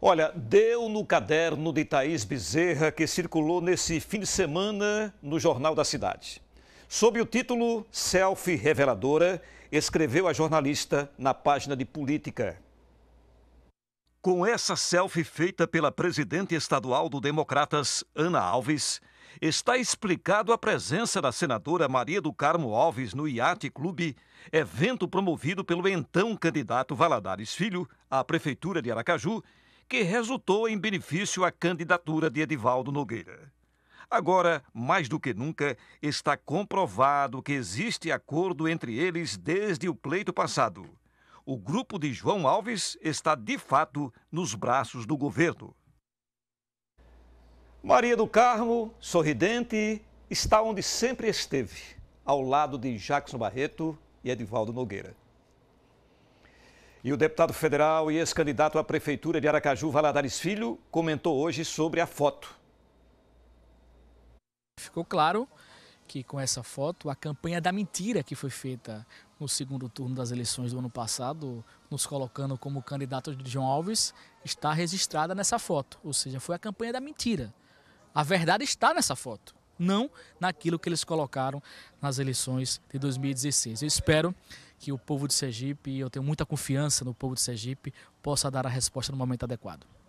Olha, deu no caderno de Thaís Bezerra que circulou nesse fim de semana no Jornal da Cidade. Sob o título Selfie Reveladora, escreveu a jornalista na página de política. Com essa selfie feita pela presidente estadual do Democratas, Ana Alves, está explicado a presença da senadora Maria do Carmo Alves no Iate Clube, evento promovido pelo então candidato Valadares Filho à Prefeitura de Aracaju que resultou em benefício à candidatura de Edivaldo Nogueira. Agora, mais do que nunca, está comprovado que existe acordo entre eles desde o pleito passado. O grupo de João Alves está, de fato, nos braços do governo. Maria do Carmo, sorridente, está onde sempre esteve, ao lado de Jackson Barreto e Edivaldo Nogueira. E o deputado federal e ex-candidato à prefeitura de Aracaju, Valadares Filho, comentou hoje sobre a foto. Ficou claro que com essa foto a campanha da mentira que foi feita no segundo turno das eleições do ano passado, nos colocando como candidato de João Alves, está registrada nessa foto. Ou seja, foi a campanha da mentira. A verdade está nessa foto, não naquilo que eles colocaram nas eleições de 2016. Eu espero que o povo de Sergipe, eu tenho muita confiança no povo de Sergipe, possa dar a resposta no momento adequado.